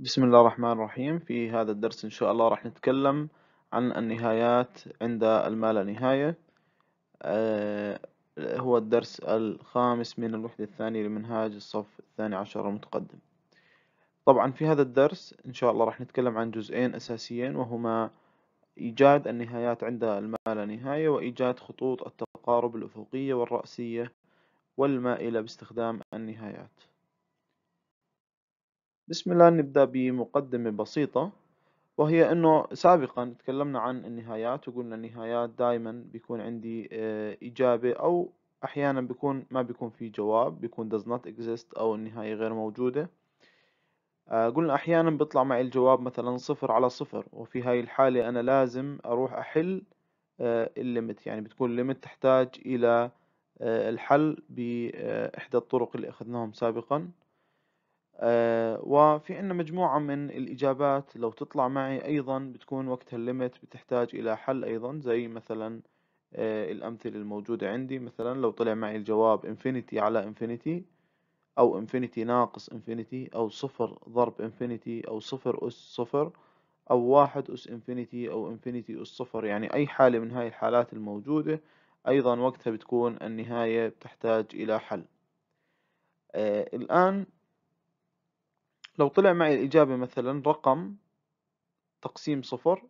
بسم الله الرحمن الرحيم في هذا الدرس إن شاء الله راح نتكلم عن النهايات عند المال نهاية آه، هو الدرس الخامس من الوحدة الثانية لمنهاج الصف الثاني عشر المتقدم طبعا في هذا الدرس إن شاء الله راح نتكلم عن جزئين أساسيين وهما إيجاد النهايات عند المال نهاية وإيجاد خطوط التقارب الأفقية والرأسية والمائلة باستخدام النهايات بسم الله نبدأ بمقدمة بسيطة وهي أنه سابقا تكلمنا عن النهايات وقلنا النهايات دائما بيكون عندي آه، إجابة أو أحيانا بيكون ما بيكون في جواب بيكون does not exist أو النهاية غير موجودة آه، قلنا أحيانا بيطلع معي الجواب مثلا صفر على صفر وفي هاي الحالة أنا لازم أروح أحل آه، الليمت يعني بتكون الليمت تحتاج إلى الحل بإحدى الطرق اللي أخذناهم سابقا وفي عنا مجموعة من الإجابات لو تطلع معي أيضا بتكون وقتها الليمت بتحتاج إلى حل أيضا زي مثلا آه، الأمثلة الموجودة عندي مثلا لو طلع معي الجواب إنفينيتي على إنفينيتي أو إنفينيتي ناقص إنفينيتي أو صفر ضرب إنفينيتي أو صفر أس صفر أو واحد أس إنفينيتي أو إنفينيتي أس صفر يعني أي حالة من هاي الحالات الموجودة أيضا وقتها بتكون النهاية بتحتاج إلى حل آه الآن لو طلع معي الإجابة مثلا رقم تقسيم صفر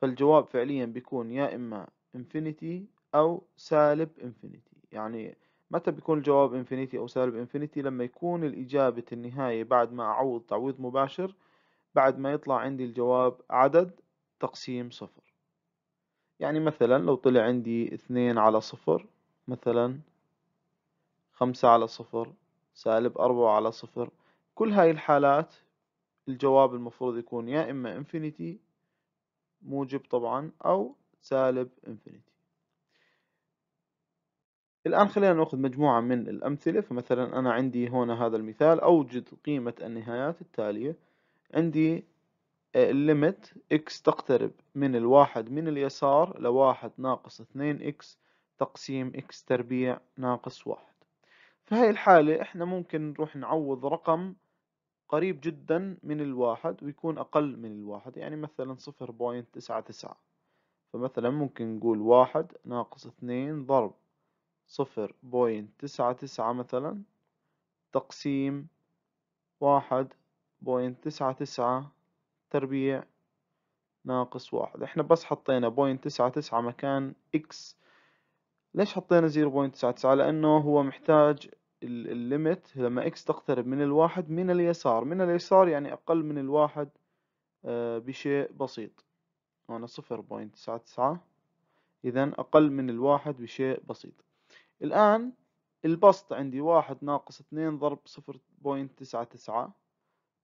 فالجواب فعليا بيكون يا إما إنفينيتي أو سالب إنفينيتي يعني متى بيكون الجواب انفينيتي أو سالب انفينيتي لما يكون الإجابة النهاية بعد ما أعوض تعويض مباشر بعد ما يطلع عندي الجواب عدد تقسيم صفر يعني مثلا لو طلع عندي اثنين على صفر مثلا خمسة على صفر سالب أربعة على صفر كل هاي الحالات الجواب المفروض يكون يا إما انفينيتي موجب طبعا أو سالب انفينيتي الآن خلينا نأخذ مجموعة من الأمثلة فمثلا أنا عندي هنا هذا المثال أوجد قيمة النهايات التالية عندي الليمت x تقترب من الواحد من اليسار لواحد ناقص اثنين x تقسيم x تربيع ناقص واحد فهي الحالة احنا ممكن نروح نعوض رقم قريب جدا من الواحد ويكون أقل من الواحد يعني مثلا صفر بوينت تسعة تسعة فمثلا ممكن نقول واحد ناقص اثنين ضرب صفر بوينت تسعة تسعة مثلا تقسيم واحد بوينت تسعة تسعة تربيع ناقص واحد احنا بس حطينا بوينت تسعة تسعة مكان اكس ليش حطينا زيرو بوينت تسعة تسعة لانه هو محتاج الليمت لما اكس تقترب من الواحد من اليسار من اليسار يعني اقل من الواحد آه، بشيء بسيط هنا صفر بوينت تسعة تسعة اذا اقل من الواحد بشيء بسيط الان البسط عندي واحد ناقص اثنين ضرب صفر بوينت تسعة تسعة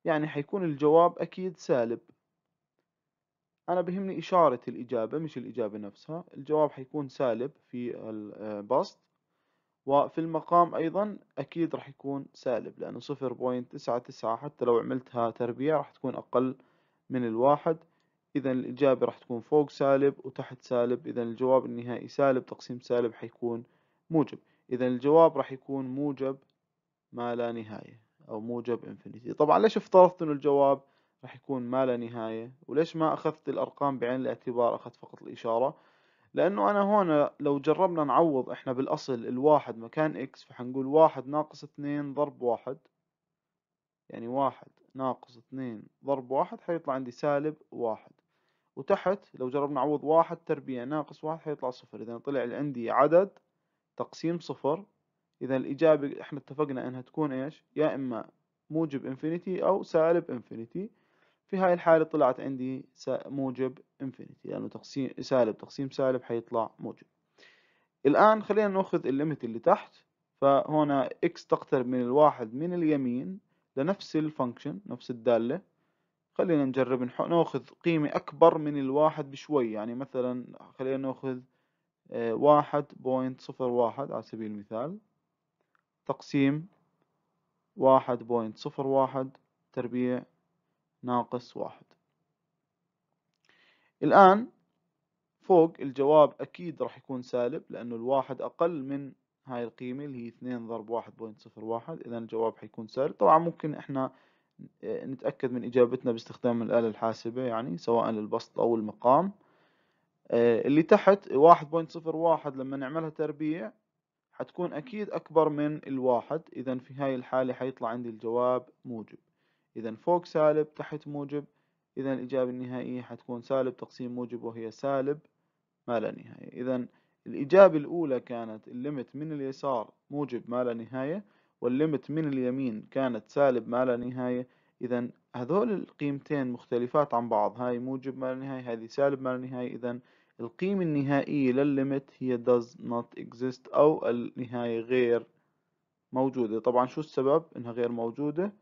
يعني حيكون الجواب اكيد سالب انا بهمني اشارة الاجابة مش الاجابة نفسها الجواب حيكون سالب في البسط آه، وفي المقام أيضا أكيد راح يكون سالب لأنه صفر تسعة تسعة حتى لو عملتها تربيع راح تكون أقل من الواحد إذا الإجابة راح تكون فوق سالب وتحت سالب إذا الجواب النهائي سالب تقسيم سالب حيكون موجب إذا الجواب راح يكون موجب ما لا نهاية أو موجب انفينيتي طبعا ليش افترضت انه الجواب راح يكون ما لا نهاية وليش ما أخذت الأرقام بعين الاعتبار أخذت فقط الإشارة لأنه أنا هون لو جربنا نعوض إحنا بالأصل الواحد مكان إكس فحنقول واحد ناقص اثنين ضرب واحد يعني واحد ناقص اثنين ضرب واحد حيطلع عندي سالب واحد وتحت لو جربنا نعوض واحد تربيع ناقص واحد حيطلع صفر إذا طلع عندي عدد تقسيم صفر إذا الإجابة إحنا اتفقنا إنها تكون إيش يا إما موجب انفينيتي أو سالب انفينيتي في هاي الحالة طلعت عندي موجب انفينيتي لأنه يعني تقسيم سالب تقسيم سالب حيطلع موجب الآن خلينا نأخذ الليمت اللي تحت فهنا x تقترب من الواحد من اليمين لنفس الفانكشن نفس الدالة خلينا نجرب ناخذ قيمة أكبر من الواحد بشوي يعني مثلا خلينا ناخذ آه، واحد بوينت صفر واحد على سبيل المثال تقسيم واحد بوينت صفر واحد تربيع ناقص واحد الآن فوق الجواب أكيد راح يكون سالب لأنه الواحد أقل من هاي القيمة اللي هي 2 ضرب واحد بوينت صفر واحد إذا الجواب حيكون سالب طبعا ممكن إحنا نتأكد من إجابتنا باستخدام الآلة الحاسبة يعني سواء للبسط أو المقام آه، اللي تحت واحد بوينت صفر واحد لما نعملها تربيع حتكون أكيد أكبر من الواحد إذا في هاي الحالة حيطلع عندي الجواب موجب إذا فوق سالب تحت موجب إذا الإجابة النهائية حتكون سالب تقسيم موجب وهي سالب ما لا نهاية إذا الإجابة الأولى كانت الليمت من اليسار موجب ما لا نهاية والليمت من اليمين كانت سالب ما لا نهاية إذا هذول القيمتين مختلفات عن بعض هاي موجب ما لا نهاية هذه سالب ما لا نهاية إذا القيمة النهائية للليمت هي does not exist أو النهاية غير موجودة طبعا شو السبب إنها غير موجودة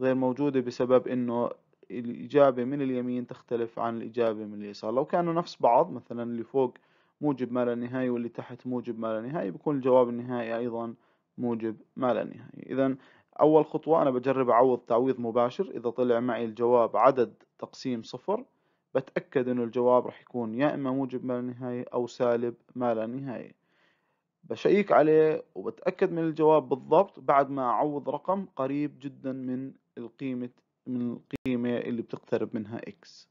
غير موجودة بسبب انه الإجابة من اليمين تختلف عن الإجابة من اليسار لو كانوا نفس بعض مثلا اللي فوق موجب ما لا نهاية واللي تحت موجب ما لا نهاية بيكون الجواب النهائي أيضا موجب ما لا نهاية إذا أول خطوة أنا بجرب أعوض تعويض مباشر إذا طلع معي الجواب عدد تقسيم صفر بتأكد إنه الجواب راح يكون يا إما موجب ما لا نهاية أو سالب ما لا نهاية بشيك عليه وبتأكد من الجواب بالضبط بعد ما أعوض رقم قريب جدا من القيمة من القيمة اللي بتقترب منها x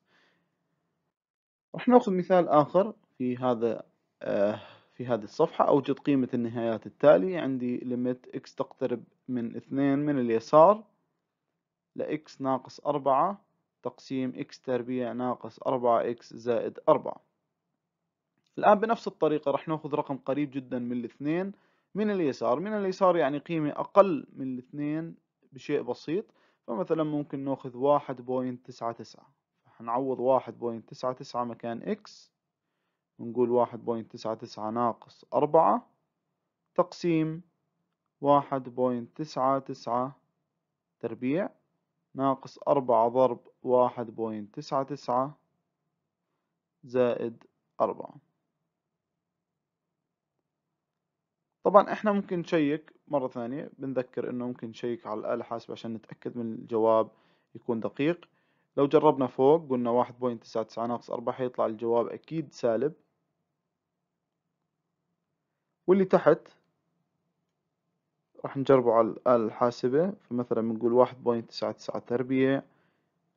رح ناخذ مثال آخر في هذا آه في هذه الصفحة أوجد قيمة النهايات التالية عندي limit x تقترب من اثنين من اليسار x ناقص أربعة تقسيم x تربيع ناقص أربعة x زائد أربعة الآن بنفس الطريقة رح ناخذ رقم قريب جدا من الاثنين من اليسار من اليسار يعني قيمة أقل من الاثنين بشيء بسيط فمثلا ممكن ناخذ واحد بوينت تسعة تسعة هنعوض واحد بوينت تسعة تسعة مكان إكس ونقول واحد بوينت تسعة تسعة ناقص أربعة تقسيم واحد بوينت تسعة تسعة تربيع ناقص أربعة ضرب واحد بوينت تسعة تسعة زائد أربعة طبعا احنا ممكن نشيك مرة ثانية بنذكر انه ممكن نشيك على الآلة الحاسبة عشان نتأكد من الجواب يكون دقيق لو جربنا فوق قلنا واحد بوينت تسعة تسعة ناقص أربعة حيطلع الجواب أكيد سالب واللي تحت راح نجربه على الآلة الحاسبة فمثلا بنقول واحد بوينت تسعة تسعة تربيع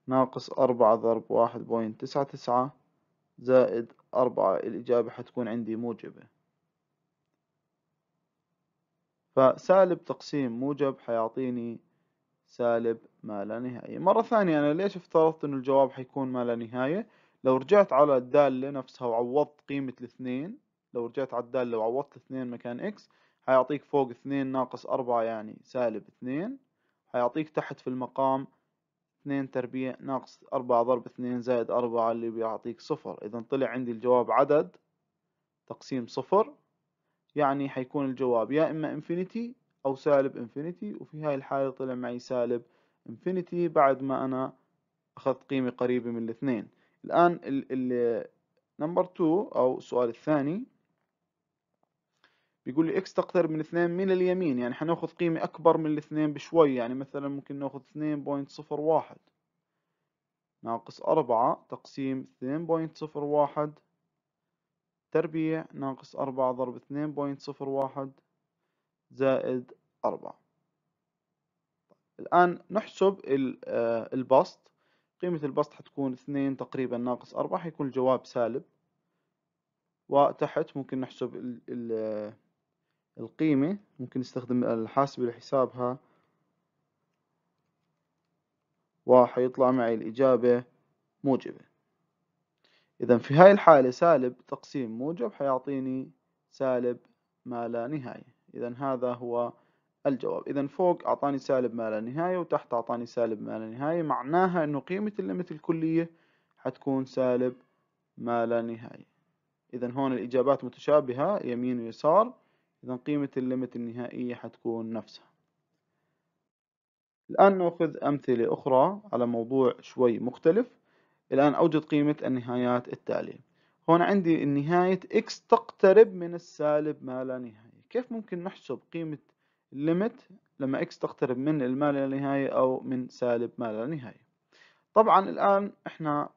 ناقص أربعة ضرب واحد بوينت تسعة تسعة زائد أربعة الإجابة حتكون عندي موجبة فسالب تقسيم موجب حيعطيني سالب ما لا نهاية مرة ثانية أنا ليش افترضت أن الجواب حيكون ما لا نهاية لو رجعت على الدالة نفسها وعوضت قيمة الاثنين لو رجعت على الدالة وعوضت الاثنين مكان اكس حيعطيك فوق اثنين ناقص أربعة يعني سالب اثنين حيعطيك تحت في المقام اثنين تربيع ناقص أربعة ضرب اثنين زائد أربعة اللي بيعطيك صفر إذا طلع عندي الجواب عدد تقسيم صفر يعني حيكون الجواب يا إما انفينيتي أو سالب انفينيتي وفي هاي الحالة طلع معي سالب انفينيتي بعد ما أنا أخذت قيمة قريبة من الاثنين الآن نمبر 2 أو السؤال الثاني بيقول لي اكس تقترب من اثنين من اليمين يعني حناخذ قيمة أكبر من الاثنين بشوي يعني مثلا ممكن ناخذ 2.01 ناقص أربعة تقسيم 2.01 تربيع ناقص أربعة ضرب اثنين بوينت صفر واحد زائد أربعة الآن نحسب آه، البسط قيمة البسط حتكون اثنين تقريبا ناقص أربعة حيكون الجواب سالب وتحت ممكن نحسب ال آه، القيمة ممكن نستخدم الحاسبة لحسابها وحيطلع معي الإجابة موجبة إذا في هاي الحالة سالب تقسيم موجب حيعطيني سالب ما لا نهاية إذا هذا هو الجواب إذا فوق أعطاني سالب ما لا نهاية وتحت أعطاني سالب ما لا نهاية معناها أنه قيمة الليمت الكلية حتكون سالب ما لا نهاية إذا هون الإجابات متشابهة يمين ويسار إذا قيمة الليمت النهائية حتكون نفسها الآن نأخذ أمثلة أخرى على موضوع شوي مختلف الآن أوجد قيمة النهايات التالية هنا عندي النهاية x تقترب من السالب ما لا نهاية كيف ممكن نحسب قيمة limit لما x تقترب من المال لا نهاية أو من سالب ما لا نهاية طبعا الآن احنا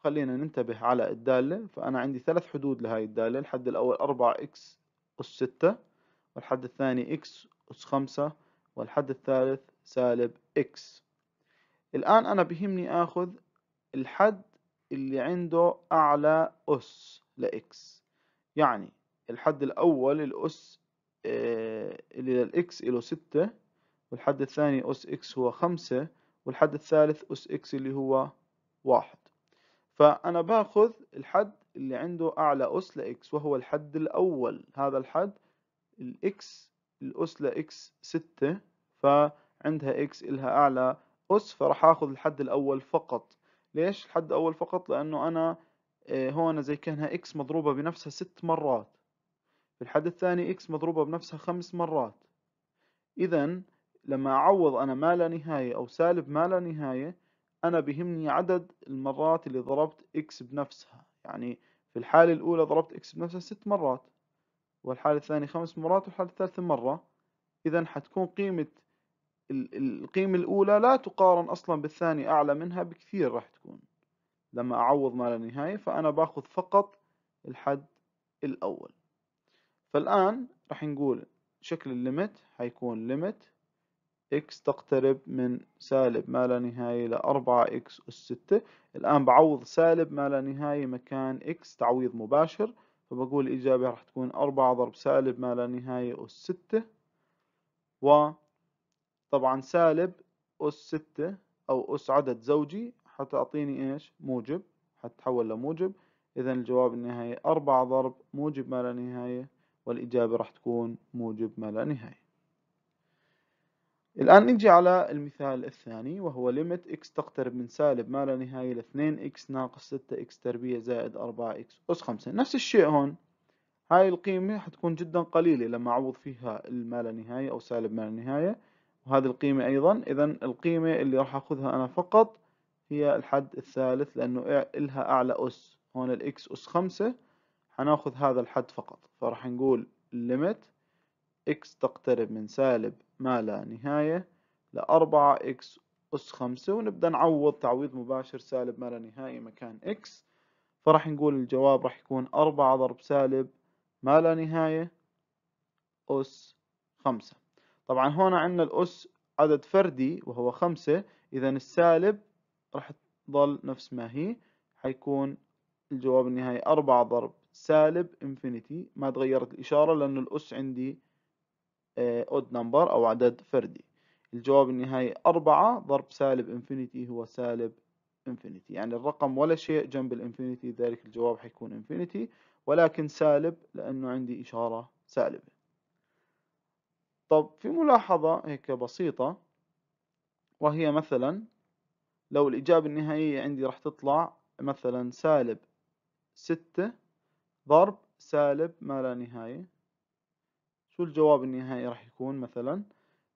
خلينا ننتبه على الدالة فأنا عندي ثلاث حدود لهاي الدالة الحد الأول 4 x أس 6 والحد الثاني x أس 5 والحد الثالث سالب x الآن أنا بهمني آخذ الحد اللي عنده أعلى أس لإكس يعني الحد الأول الأس آه، اللي للإكس له ستة والحد الثاني أس إكس هو خمسة والحد الثالث أس إكس اللي هو واحد فأنا باخذ الحد اللي عنده أعلى أس لإكس وهو الحد الأول هذا الحد الإكس الأس لإكس ستة فعندها إكس إلها أعلى أس فراح آخذ الحد الأول فقط ليش الحد أول فقط لأنه أنا آه، هون زي كأنها إكس مضروبة بنفسها ست مرات في الحد الثاني إكس مضروبة بنفسها خمس مرات إذا لما أعوض أنا ما لا نهاية أو سالب ما لا نهاية أنا بهمني عدد المرات اللي ضربت إكس بنفسها يعني في الحالة الأولى ضربت إكس بنفسها ست مرات والحالة الثانية خمس مرات والحالة الثالثة مرة إذا حتكون قيمة القيمة الأولى لا تقارن أصلا بالثانية أعلى منها بكثير راح تكون لما أعوض ما لا نهاية فأنا باخذ فقط الحد الأول فالآن راح نقول شكل الليمت هيكون ليمت إكس تقترب من سالب ما لا نهايه لأربعة إكس أس ستة الآن بعوض سالب ما لا نهاية مكان إكس تعويض مباشر فبقول الإجابة راح تكون أربعة ضرب سالب ما لا نهاية أس ستة و طبعا سالب أس ستة أو أس عدد زوجي حتعطيني إيش موجب حتتحول لموجب إذا الجواب النهائي أربعة ضرب موجب ما لا نهاية والإجابة راح تكون موجب ما لا نهاية الآن نجي على المثال الثاني وهو ليميت x تقترب من سالب ما لا نهاية ل 2x ناقص 6x تربيع زائد 4x أس 5 نفس الشيء هون هاي القيمة حتكون جدا قليلة لما أعوض فيها المال نهاية أو سالب ما لا نهاية وهذه القيمة أيضا إذا القيمة اللي راح أخذها أنا فقط هي الحد الثالث لأنه إلها أعلى أس هون الإكس أس خمسة هناخذ هذا الحد فقط فراح نقول limit إكس تقترب من سالب ما لا نهاية لأربعة إكس أس خمسة ونبدأ نعوض تعويض مباشر سالب ما لا نهاية مكان إكس فراح نقول الجواب راح يكون أربعة ضرب سالب ما لا نهاية أس خمسة طبعا هون عندنا الأس عدد فردي وهو خمسة إذا السالب راح تظل نفس ما هي حيكون الجواب النهائي أربعة ضرب سالب انفينيتي ما تغيرت الإشارة لأن الأس عندي اود آه، نمبر أو عدد فردي الجواب النهائي أربعة ضرب سالب انفينيتي هو سالب انفينيتي يعني الرقم ولا شيء جنب الانفينيتي ذلك الجواب حيكون انفينيتي ولكن سالب لأنه عندي إشارة سالبة طب في ملاحظة هيك بسيطة وهي مثلا لو الإجابة النهائية عندي راح تطلع مثلا سالب ستة ضرب سالب ما لا نهاية شو الجواب النهائي راح يكون مثلا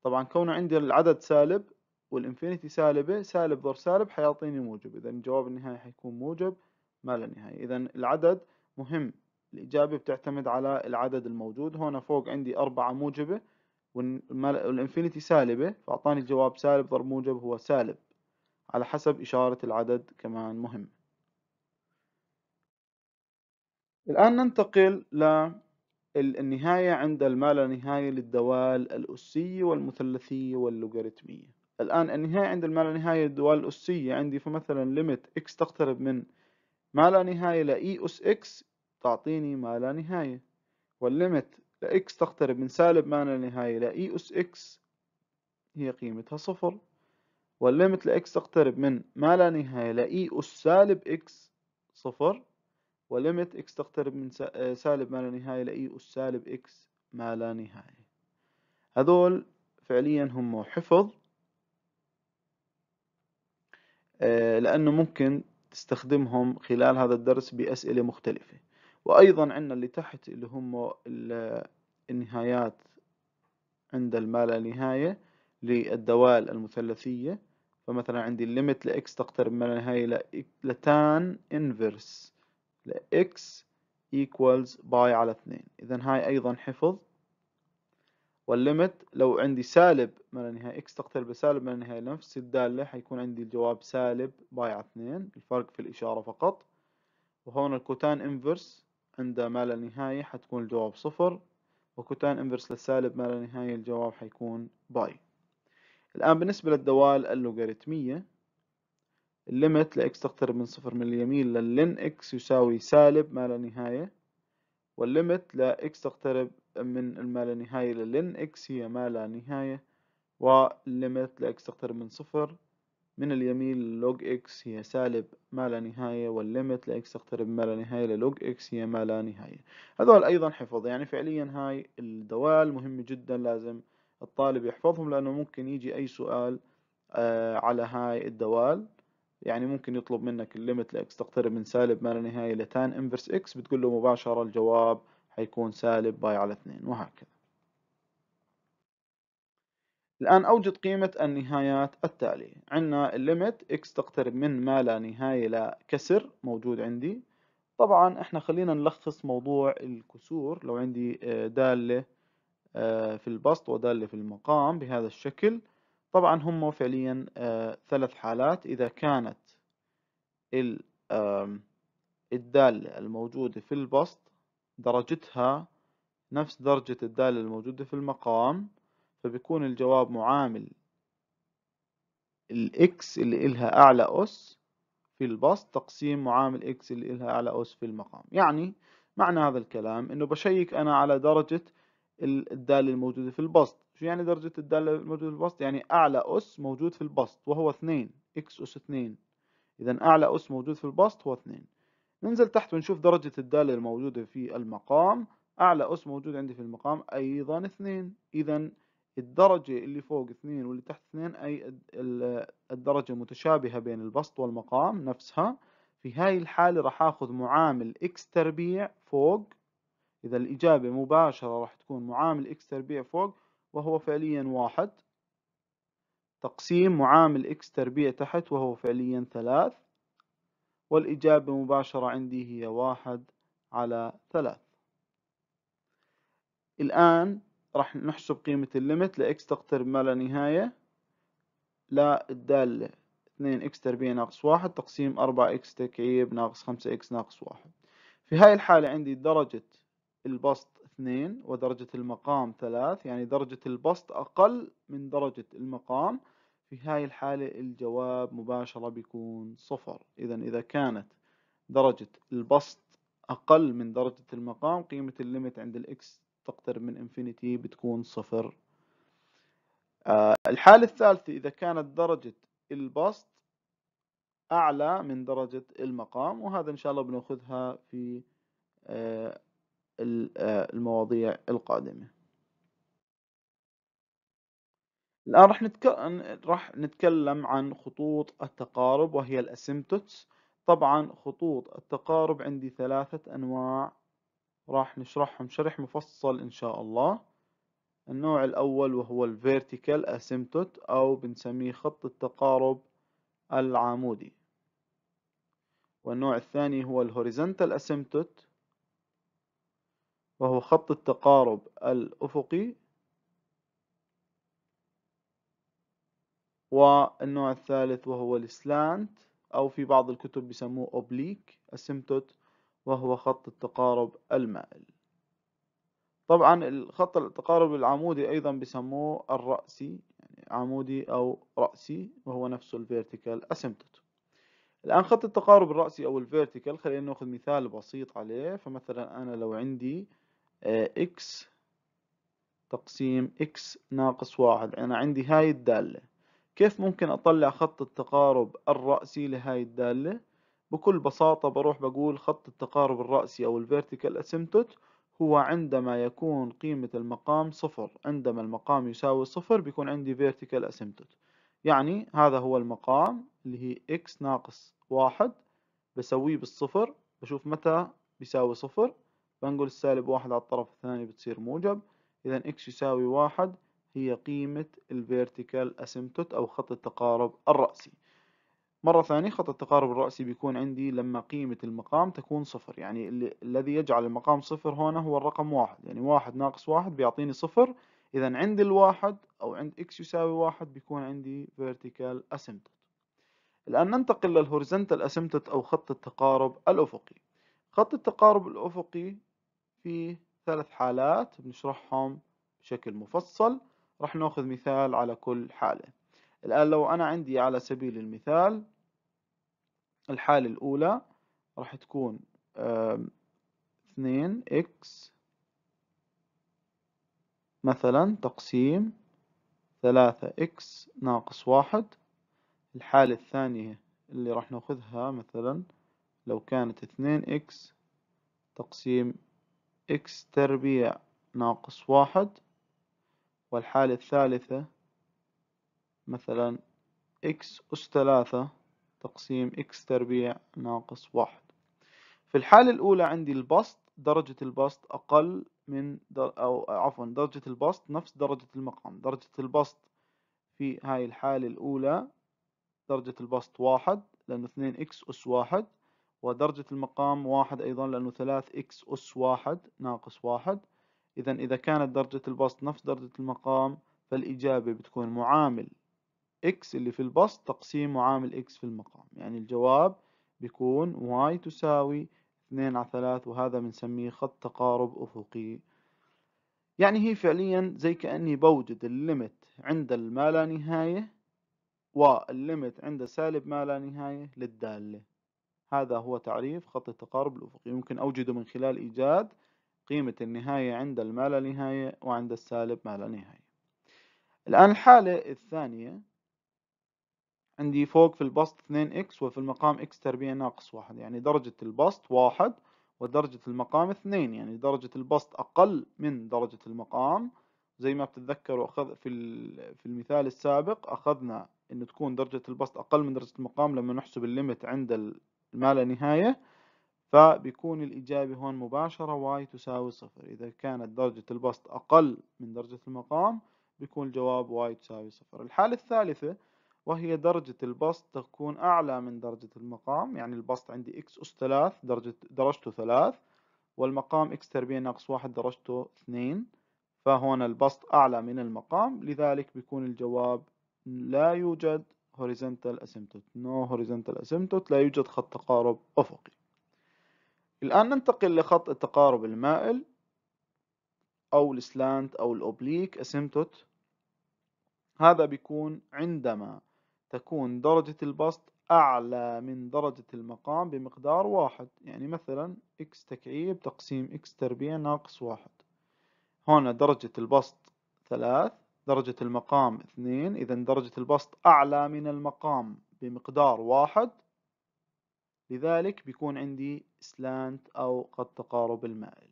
طبعا كون عندي العدد سالب والانفينيتي سالبة سالب ضرب سالب حيعطيني موجب إذا الجواب النهائي حيكون موجب ما لا نهاية إذا العدد مهم الإجابة بتعتمد على العدد الموجود هنا فوق عندي أربعة موجبة والانفينيتي سالبة فأعطاني الجواب سالب ضرب موجب هو سالب على حسب إشارة العدد كمان مهم الآن ننتقل للنهاية عند الما لا نهاية للدوال الأسية والمثلثية واللوغاريتمية الآن النهاية عند الما لا نهاية للدوال الأسية عندي فمثلا ليميت x تقترب من ما لا نهاية ل e أس x تعطيني ما لا نهاية والليمت لإكس تقترب من سالب ما لا نهاية لإي أس إكس هي قيمتها صفر والليمت لإكس تقترب من ما لا نهاية لإي أس سالب إكس صفر وليمت إكس تقترب من آه، سالب ما لا نهاية لإي أس سالب إكس ما لا نهاية هذول فعليا هم حفظ آه، لأنه ممكن تستخدمهم خلال هذا الدرس بأسئلة مختلفة وأيضا عندنا اللي تحت اللي هم النهايات عند الما نهاية للدوال المثلثية فمثلا عندي الليمت لإكس تقترب من النهاية لتان إنفرس لإكس equals باي على اثنين إذا هاي أيضا حفظ والليمت لو عندي سالب من النهاية إكس تقترب سالب من النهاية نفس الدالة حيكون عندي الجواب سالب باي على اثنين الفرق في الإشارة فقط وهون الكوتان انفرس عند ما لا نهاية حتكون الجواب صفر وكوتان انفرس للسالب ما لا نهاية الجواب حيكون باي الآن بالنسبة للدوال اللوغاريتمية الليمت لإكس تقترب من صفر من اليمين للين إكس يساوي سالب ما لا نهاية والليمت لإكس تقترب من ما لا نهاية للين إكس هي ما لا نهاية والليمت لإكس تقترب من صفر من اليمين لوج إكس هي سالب ما لا نهاية والليمت لإكس تقترب ما لا نهاية للوج إكس هي ما لا نهاية هذول أيضا حفظ يعني فعليا هاي الدوال مهمة جدا لازم الطالب يحفظهم لأنه ممكن يجي أي سؤال آه على هاي الدوال يعني ممكن يطلب منك الليمت لإكس تقترب من سالب ما لا نهاية لتان إنفرس إكس بتقول له مباشرة الجواب حيكون سالب باي على اثنين وهكذا الآن أوجد قيمة النهايات التالية عندنا الليمت x تقترب من ما لا نهاية لا كسر موجود عندي طبعا احنا خلينا نلخص موضوع الكسور لو عندي آه، دالة آه، في البسط ودالة في المقام بهذا الشكل طبعا هم فعليا آه، ثلاث حالات إذا كانت الدالة الموجودة في البسط درجتها نفس درجة الدالة الموجودة في المقام فبيكون الجواب معامل الإكس اللي إلها أعلى أس في البسط تقسيم معامل إكس اللي إلها أعلى أس في المقام يعني معنى هذا الكلام إنه بشيك أنا على درجة الدالة الموجودة في البسط شو يعني درجة الدالة الموجودة في البسط يعني أعلى أس موجود في البسط وهو 2 إكس أس 2 إذا أعلى أس موجود في البسط هو 2 ننزل تحت ونشوف درجة الدالة الموجودة في المقام أعلى أس موجود عندي في المقام أيضا 2 إذا الدرجة اللي فوق اثنين واللي تحت اثنين أي الدرجة متشابهة بين البسط والمقام نفسها في هاي الحالة راح آخذ معامل إكس تربيع فوق إذا الإجابة مباشرة راح تكون معامل إكس تربيع فوق وهو فعليا واحد تقسيم معامل إكس تربيع تحت وهو فعليا ثلاث والإجابة مباشرة عندي هي واحد على ثلاث الآن راح نحسب قيمة الليمت لإكس تقترب ما لا نهاية لا الدالة اثنين إكس تربيع ناقص واحد تقسيم أربعة إكس تكعيب ناقص خمسة إكس ناقص واحد في هاي الحالة عندي درجة البسط اثنين ودرجة المقام ثلاث يعني درجة البسط أقل من درجة المقام في هاي الحالة الجواب مباشرة بيكون صفر إذا إذا كانت درجة البسط أقل من درجة المقام قيمة الليمت عند الإكس تقترب من انفينيتي بتكون صفر آه، الحالة الثالثة إذا كانت درجة البسط أعلى من درجة المقام وهذا إن شاء الله بناخذها في آه، آه، المواضيع القادمة الآن راح نتكلم, نتكلم عن خطوط التقارب وهي الأسيمتوتس طبعا خطوط التقارب عندي ثلاثة أنواع راح نشرحهم شرح مفصل إن شاء الله النوع الأول وهو ال Vertical Asymptote أو بنسميه خط التقارب العمودي والنوع الثاني هو ال Horizontal Asymptote وهو خط التقارب الأفقي والنوع الثالث وهو Slant أو في بعض الكتب بيسموه Oblique Asymptote وهو خط التقارب المائل طبعا الخط التقارب العمودي أيضا بسموه الرأسي يعني عمودي أو رأسي وهو نفسه الفيرتيكال asymptote الآن خط التقارب الرأسي أو الفيرتيكال خلينا ناخذ مثال بسيط عليه فمثلا أنا لو عندي إكس آه، تقسيم إكس ناقص واحد أنا عندي هاي الدالة كيف ممكن أطلع خط التقارب الرأسي لهاي الدالة؟ بكل بساطة بروح بقول خط التقارب الرأسي أو الفيرتيكال اسيمتوت هو عندما يكون قيمة المقام صفر عندما المقام يساوي صفر بيكون عندي vertical asymptote يعني هذا هو المقام اللي هي x ناقص واحد بسويه بالصفر بشوف متى بيساوي صفر بنقول السالب واحد على الطرف الثاني بتصير موجب إذا x يساوي واحد هي قيمة vertical asymptote أو خط التقارب الرأسي مرة ثانية خط التقارب الرأسي بيكون عندي لما قيمة المقام تكون صفر يعني الذي يجعل المقام صفر هنا هو الرقم واحد يعني واحد ناقص واحد بيعطيني صفر إذا عند الواحد أو عند إكس يساوي واحد بيكون عندي vertical asymptote الآن ننتقل للhorizontal asymptote أو خط التقارب الأفقي خط التقارب الأفقي فيه ثلاث حالات بنشرحهم بشكل مفصل رح ناخذ مثال على كل حالة الآن لو أنا عندي على سبيل المثال الحالة الأولى راح تكون اثنين إكس مثلا تقسيم ثلاثة إكس ناقص واحد الحالة الثانية اللي راح ناخذها مثلا لو كانت اثنين إكس تقسيم إكس تربيع ناقص واحد والحالة الثالثة مثلا إكس أس ثلاثة تقسيم إكس تربيع ناقص واحد في الحالة الأولى عندي البسط درجة البسط أقل من در أو عفوا درجة البسط نفس درجة المقام درجة البسط في هاي الحالة الأولى درجة البسط واحد لأنه اثنين إكس أس واحد ودرجة المقام واحد أيضا لأنه ثلاث إكس أس واحد ناقص واحد إذا إذا كانت درجة البسط نفس درجة المقام فالإجابة بتكون معامل اكس اللي في البسط تقسيم معامل اكس في المقام يعني الجواب بيكون واي تساوي 2 على 3 وهذا بنسميه خط تقارب أفقي يعني هي فعليا زي كأني بوجد الليمت عند الما لا نهاية والليمت عند سالب ما لا نهاية للدالة هذا هو تعريف خط التقارب الأفقي يمكن أوجده من خلال إيجاد قيمة النهاية عند الما لا نهاية وعند السالب ما لا نهاية الآن الحالة الثانية عندي فوق في البسط 2x وفي المقام x تربيع ناقص واحد يعني درجة البسط واحد ودرجة المقام اثنين يعني درجة البسط أقل من درجة المقام زي ما بتتذكروا أخذ في في المثال السابق أخذنا إن تكون درجة البسط أقل من درجة المقام لما نحسب الليمت عند ما لا نهاية فبيكون الإجابة هون مباشرة y تساوي صفر إذا كانت درجة البسط أقل من درجة المقام بيكون الجواب y تساوي صفر الحالة الثالثة وهي درجة البسط تكون أعلى من درجة المقام يعني البسط عندي x أس 3 درجة درجته 3 والمقام x تربيع ناقص 1 درجته 2 فهنا البسط أعلى من المقام لذلك بيكون الجواب لا يوجد horizontal asymptote no horizontal asymptote لا يوجد خط تقارب أفقي الآن ننتقل لخط التقارب المائل أو السلانت أو الأوبليك asymptote هذا بيكون عندما تكون درجة البسط أعلى من درجة المقام بمقدار واحد يعني مثلا x تكعيب تقسيم x تربيع ناقص واحد هنا درجة البسط ثلاث درجة المقام اثنين إذا درجة البسط أعلى من المقام بمقدار واحد لذلك بيكون عندي سلانت أو قد تقارب المائل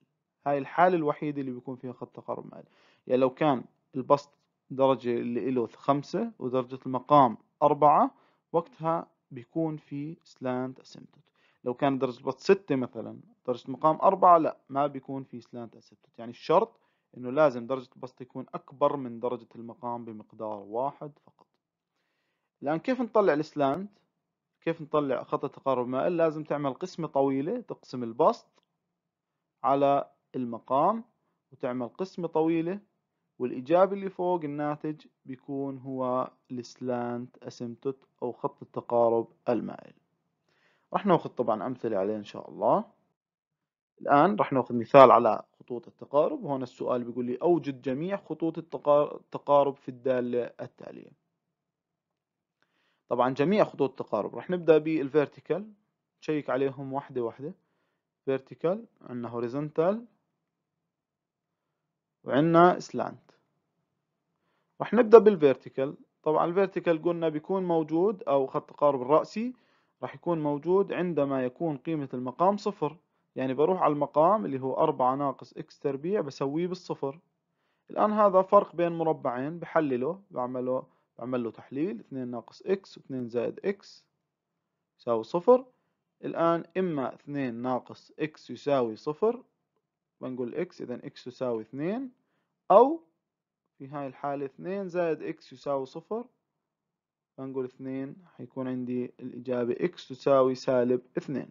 هاي الحالة الوحيدة اللي بيكون فيها قد تقارب مائل يعني لو كان البسط درجة اللي له خمسة ودرجة المقام أربعة وقتها بيكون في سلانت اسيمتوت لو كان درجة البسط ستة مثلا درجة مقام أربعة لا ما بيكون في سلانت اسيمتوت يعني الشرط إنه لازم درجة البسط تكون أكبر من درجة المقام بمقدار واحد فقط الآن كيف نطلع السلانت كيف نطلع خط التقارب مائل لازم تعمل قسمة طويلة تقسم البسط على المقام وتعمل قسمة طويلة والإجابة اللي فوق الناتج بيكون هو السلانت أسمتوت أو خط التقارب المائل رح ناخذ طبعا أمثلة عليه إن شاء الله الآن رح ناخذ مثال على خطوط التقارب وهنا السؤال بيقول لي أوجد جميع خطوط التقارب في الدالة التالية طبعا جميع خطوط التقارب رح نبدأ بالفيرتيكال نشيك عليهم واحدة واحدة فيرتيكال عندنا هوريزونتال وعندنا سلانت رح نبدأ بالفيرتيكال طبعا الفيرتيكال قلنا بيكون موجود أو خط قارب الرأسي رح يكون موجود عندما يكون قيمة المقام صفر يعني بروح على المقام اللي هو أربعة ناقص إكس تربيع بسويه بالصفر الآن هذا فرق بين مربعين بحلله بعمله بعمل له تحليل اثنين ناقص إكس واثنين زائد إكس يساوي صفر الآن إما اثنين ناقص إكس يساوي صفر بنقول x إذا x تساوي اثنين أو في هاي الحالة اثنين زائد x يساوي صفر بنقول اثنين حيكون عندي الإجابة x تساوي سالب اثنين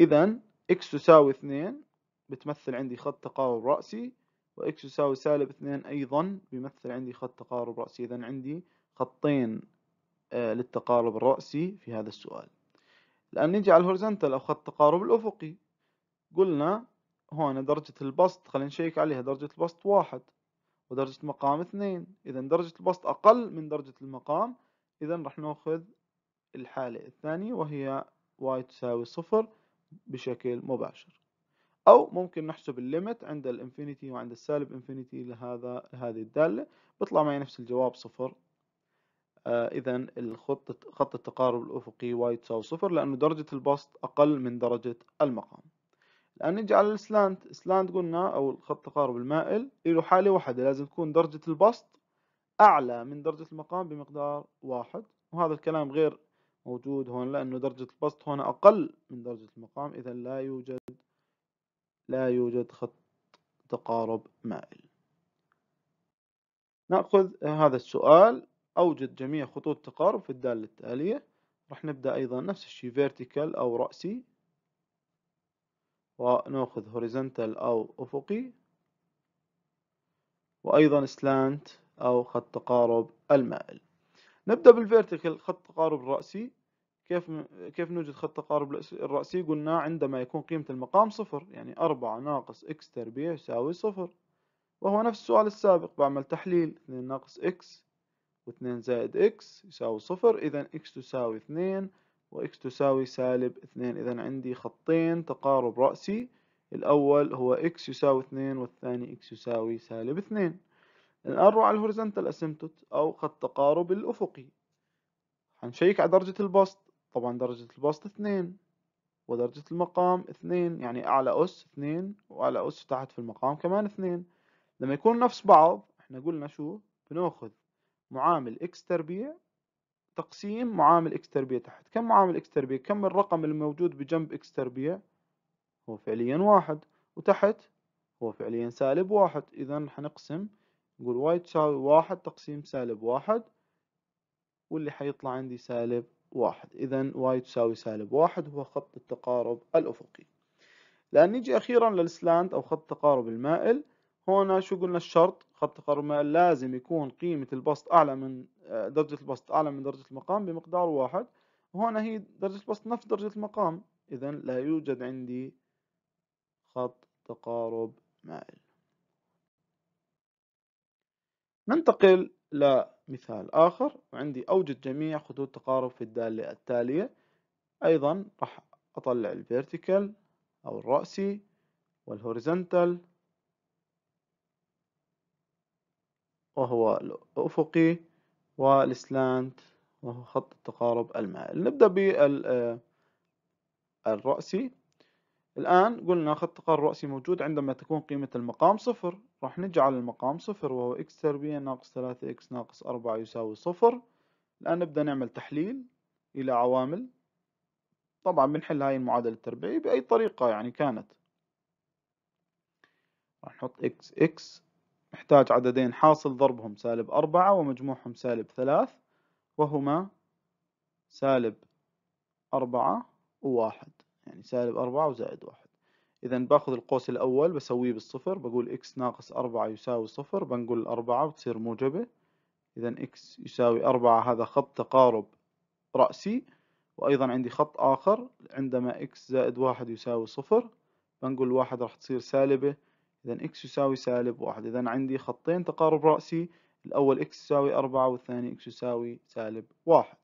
إذا x تساوي اثنين بتمثل عندي خط تقارب رأسي و x يساوي سالب اثنين أيضا بيمثل عندي خط تقارب رأسي إذا عندي خطين آه، للتقارب الرأسي في هذا السؤال الآن نيجي على الهورزنتال أو خط التقارب الأفقي قلنا هون درجة البسط خلينا نشيك عليها درجة البسط واحد ودرجة مقام اثنين إذا درجة البسط أقل من درجة المقام إذا رح ناخذ الحالة الثانية وهي y تساوي صفر بشكل مباشر أو ممكن نحسب الليمت عند الانفينيتي وعند السالب انفينيتي لهذا لهذه الدالة بيطلع معي نفس الجواب صفر آه إذا الخط خط التقارب الأفقي y تساوي صفر لأنه درجة البسط أقل من درجة المقام الآن نجي على السلانت السلانت قلنا أو الخط تقارب المائل له حالة واحدة لازم تكون درجة البسط أعلى من درجة المقام بمقدار واحد وهذا الكلام غير موجود هون لأنه درجة البسط هنا أقل من درجة المقام إذا لا يوجد لا يوجد خط تقارب مائل نأخذ هذا السؤال أوجد جميع خطوط التقارب في الدالة التالية رح نبدأ أيضا نفس الشيء vertical أو رأسي ونأخذ horizontal أو أفقي وأيضا سلانت أو خط تقارب المائل نبدأ بالفيرتيكال خط تقارب الرأسي كيف كيف نوجد خط تقارب الرأسي قلنا عندما يكون قيمة المقام صفر يعني أربعة ناقص إكس تربيع يساوي صفر وهو نفس السؤال السابق بعمل تحليل اثنين ناقص إكس واثنين زائد إكس يساوي صفر إذا إكس تساوي اثنين وإكس تساوي سالب اثنين إذا عندي خطين تقارب رأسي الأول هو إكس يساوي اثنين والثاني إكس يساوي سالب اثنين نروح على الهورزنتال اسيمتوت أو خط تقارب الأفقي هنشيك على درجة البسط طبعا درجة البسط اثنين ودرجة المقام اثنين يعني أعلى أس اثنين وأعلى أس تحت في المقام كمان اثنين لما يكون نفس بعض احنا قلنا شو بناخذ معامل إكس تربيع تقسيم معامل اكس تربيع تحت كم معامل اكس تربيع كم الرقم الموجود بجنب اكس تربيع هو فعليا واحد وتحت هو فعليا سالب واحد اذا حنقسم نقول واي تساوي واحد تقسيم سالب واحد واللي حيطلع عندي سالب واحد إذا واي تساوي سالب واحد هو خط التقارب الأفقي لأن نيجي أخيرا للسلانت أو خط التقارب المائل هنا شو قلنا الشرط خط تقارب مائل لازم يكون قيمة البسط أعلى من آه، درجة البسط أعلى من درجة المقام بمقدار واحد وهنا هي درجة البسط نفس درجة المقام إذا لا يوجد عندي خط تقارب مائل ننتقل لمثال آخر وعندي أوجد جميع خطوط تقارب في الدالة التالية أيضا راح أطلع الفيرتيكال أو الرأسي والهوريزنتال وهو الأفقي والسلانت وهو خط التقارب المائل نبدأ بالرأسي آه، الآن قلنا خط التقارب الرأسي موجود عندما تكون قيمة المقام صفر راح نجعل المقام صفر وهو x تربيع ناقص 3 x ناقص 4 يساوي صفر الآن نبدأ نعمل تحليل إلى عوامل طبعا بنحل هاي المعادلة التربيعية بأي طريقة يعني كانت راح نحط x x نحتاج عددين حاصل ضربهم سالب أربعة ومجموعهم سالب ثلاث وهما سالب أربعة وواحد يعني سالب أربعة وزائد واحد إذا باخذ القوس الأول بسويه بالصفر بقول إكس ناقص أربعة يساوي صفر بنقول الأربعة بتصير موجبة إذا إكس يساوي أربعة هذا خط تقارب رأسي وأيضا عندي خط آخر عندما إكس زائد واحد يساوي صفر بنقول واحد راح تصير سالبة إذا إكس يساوي سالب واحد إذا عندي خطين تقارب رأسي الأول إكس يساوي أربعة والثاني إكس يساوي سالب واحد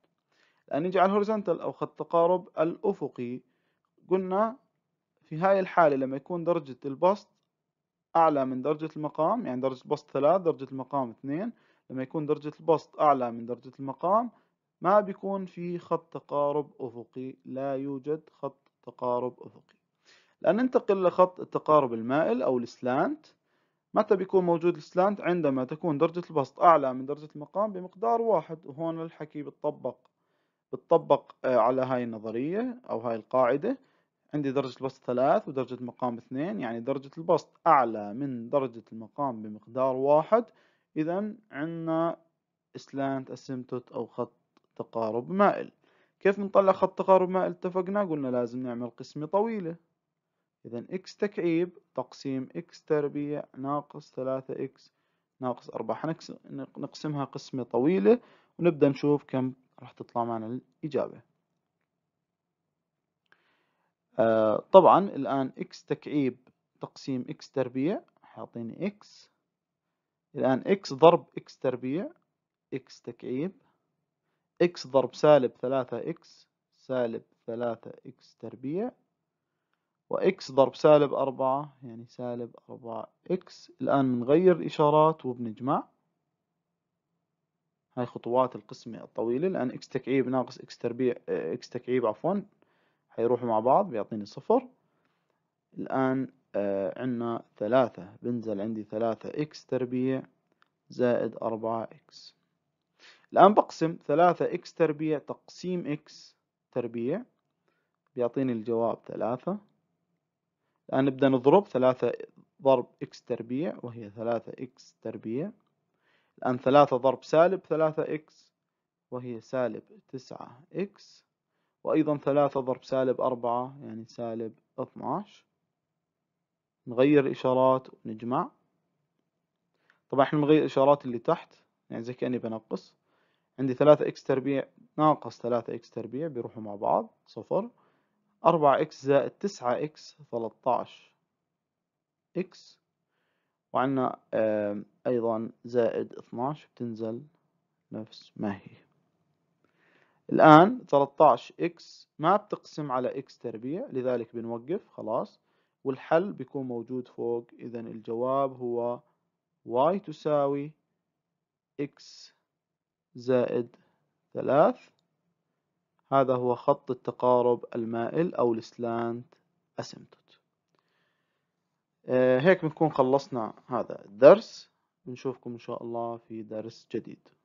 الآن نجي على الهوريزونتال أو خط التقارب الأفقي قلنا في هاي الحالة لما يكون درجة البسط أعلى من درجة المقام يعني درجة البسط ثلاث درجة المقام اثنين لما يكون درجة البسط أعلى من درجة المقام ما بيكون في خط تقارب أفقي لا يوجد خط تقارب أفقي لننتقل لخط التقارب المائل أو السلانت متى بيكون موجود السلانت عندما تكون درجة البسط أعلى من درجة المقام بمقدار واحد وهون الحكي بتطبق بتطبق آه، على هاي النظرية أو هاي القاعدة عندي درجة البسط ثلاث ودرجة المقام اثنين يعني درجة البسط أعلى من درجة المقام بمقدار واحد إذا عنا سلانت اسيمتوت أو خط تقارب مائل كيف بنطلع خط تقارب مائل اتفقنا قلنا لازم نعمل قسمة طويلة إذا x تكعيب تقسيم x تربيع ناقص ثلاثة x ناقص أربعة نقسمها قسمة طويلة ونبدأ نشوف كم راح تطلع معنا الإجابة آه طبعا الآن x تكعيب تقسيم x تربيع حيعطيني x الآن x ضرب x تربيع x تكعيب x ضرب سالب ثلاثة x سالب ثلاثة x تربيع وإكس ضرب سالب أربعة يعني سالب أربعة إكس الآن بنغير الإشارات وبنجمع هاي خطوات القسمة الطويلة لأن إكس تكعيب ناقص إكس تربيع آه، إكس تكعيب عفوا حيروحوا مع بعض بيعطيني صفر الآن آه عنا ثلاثة بنزل عندي ثلاثة إكس تربيع زائد أربعة إكس الآن بقسم ثلاثة إكس تربيع تقسيم إكس تربيع بيعطيني الجواب ثلاثة الآن نبدأ نضرب ثلاثة ضرب إكس تربيع وهي ثلاثة إكس تربيع الآن ثلاثة ضرب سالب ثلاثة إكس وهي سالب تسعة إكس وأيضا ثلاثة ضرب سالب أربعة يعني سالب اثناش نغير الإشارات ونجمع طبعا احنا نغير الإشارات اللي تحت يعني زي كأني بنقص عندي ثلاثة إكس تربيع ناقص ثلاثة إكس تربيع بيروحوا مع بعض صفر أربعة إكس زائد تسعة إكس ثلاثة إكس وعنا أيضا زائد اثناش بتنزل نفس ما هي الآن 13 إكس ما بتقسم على إكس تربيع لذلك بنوقف خلاص والحل بيكون موجود فوق إذا الجواب هو y تساوي x زائد 3 هذا هو خط التقارب المائل أو السلانت أسيمتوت آه، هيك بنكون خلصنا هذا الدرس بنشوفكم إن شاء الله في درس جديد